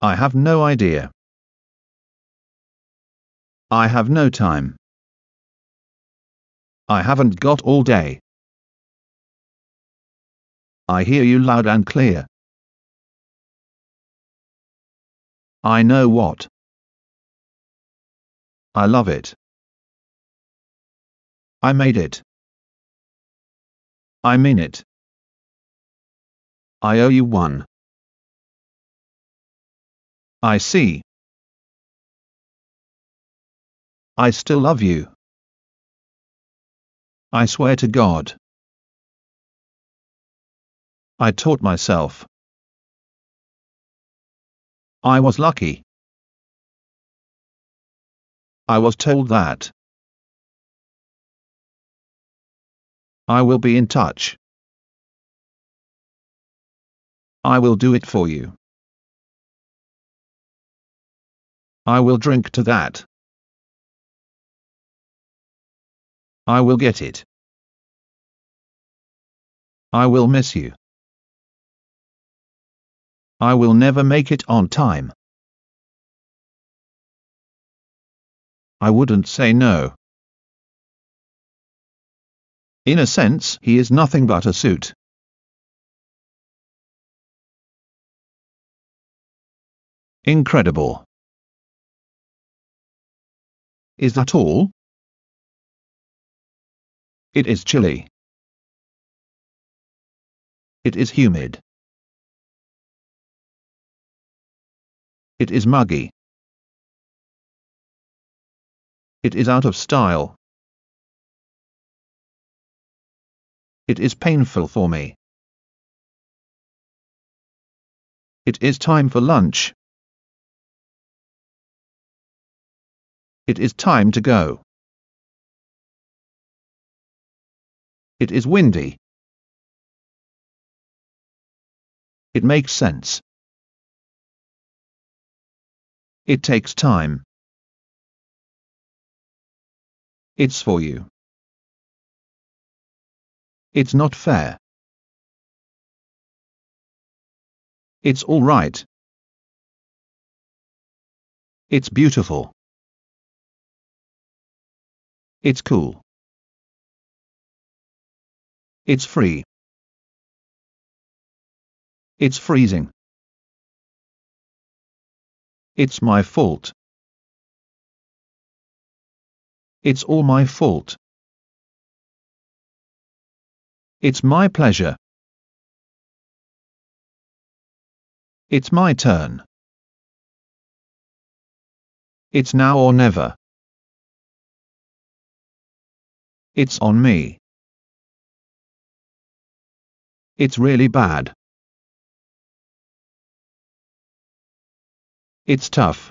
I have no idea. I have no time. I haven't got all day. I hear you loud and clear. I know what. I love it. I made it. I mean it. I owe you one. I see. I still love you. I swear to God. I taught myself. I was lucky. I was told that. I will be in touch. I will do it for you. I will drink to that. I will get it. I will miss you. I will never make it on time. I wouldn't say no. In a sense, he is nothing but a suit. Incredible. Is that all? It is chilly. It is humid. It is muggy. It is out of style. It is painful for me. It is time for lunch. It is time to go. It is windy. It makes sense. It takes time. It's for you. It's not fair. It's all right. It's beautiful. It's cool. It's free. It's freezing. It's my fault. It's all my fault. It's my pleasure. It's my turn. It's now or never. It's on me. It's really bad. It's tough.